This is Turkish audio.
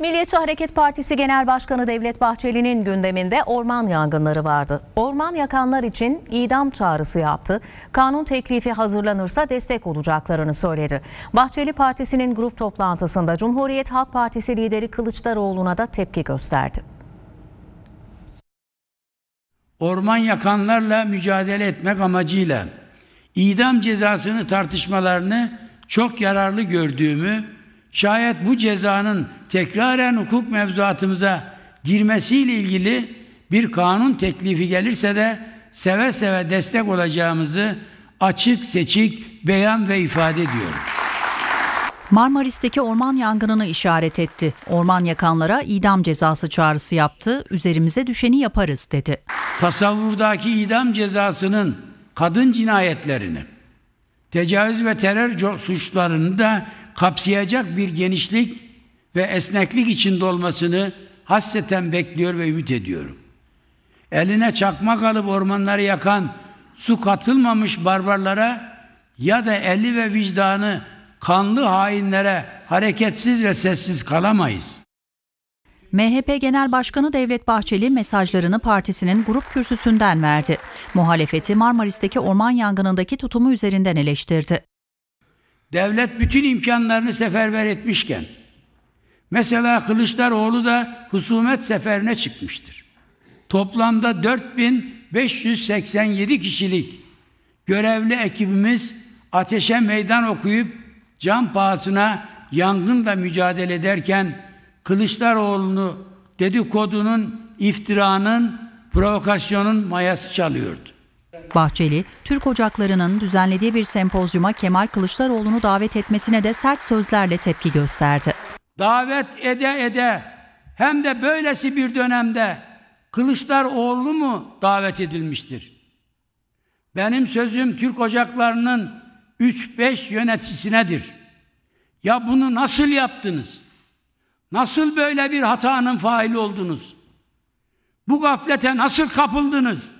Milliyetçi Hareket Partisi Genel Başkanı Devlet Bahçeli'nin gündeminde orman yangınları vardı. Orman yakanlar için idam çağrısı yaptı. Kanun teklifi hazırlanırsa destek olacaklarını söyledi. Bahçeli Partisi'nin grup toplantısında Cumhuriyet Halk Partisi lideri Kılıçdaroğlu'na da tepki gösterdi. Orman yakanlarla mücadele etmek amacıyla idam cezasını tartışmalarını çok yararlı gördüğümü Şayet bu cezanın tekraren hukuk mevzuatımıza girmesiyle ilgili bir kanun teklifi gelirse de seve seve destek olacağımızı açık seçik beyan ve ifade ediyorum. Marmaris'teki orman yangınını işaret etti. Orman yakanlara idam cezası çağrısı yaptı. Üzerimize düşeni yaparız dedi. Tasavvurdaki idam cezasının kadın cinayetlerini, tecavüz ve terör suçlarını da kapsayacak bir genişlik ve esneklik içinde olmasını hasreten bekliyor ve ümit ediyorum. Eline çakmak alıp ormanları yakan su katılmamış barbarlara ya da eli ve vicdanı kanlı hainlere hareketsiz ve sessiz kalamayız. MHP Genel Başkanı Devlet Bahçeli mesajlarını partisinin grup kürsüsünden verdi. Muhalefeti Marmaris'teki orman yangınındaki tutumu üzerinden eleştirdi. Devlet bütün imkanlarını seferber etmişken, mesela Kılıçdaroğlu da husumet seferine çıkmıştır. Toplamda 4587 kişilik görevli ekibimiz ateşe meydan okuyup can pahasına yangınla mücadele ederken Kılıçdaroğlu'nu dedikodunun, iftiranın, provokasyonun mayası çalıyordu. Bahçeli, Türk Ocakları'nın düzenlediği bir sempozyuma Kemal Kılıçdaroğlu'nu davet etmesine de sert sözlerle tepki gösterdi. Davet ede ede hem de böylesi bir dönemde Kılıçdaroğlu mu davet edilmiştir? Benim sözüm Türk Ocakları'nın 3-5 yöneticinedir. Ya bunu nasıl yaptınız? Nasıl böyle bir hatanın faili oldunuz? Bu gaflete nasıl kapıldınız?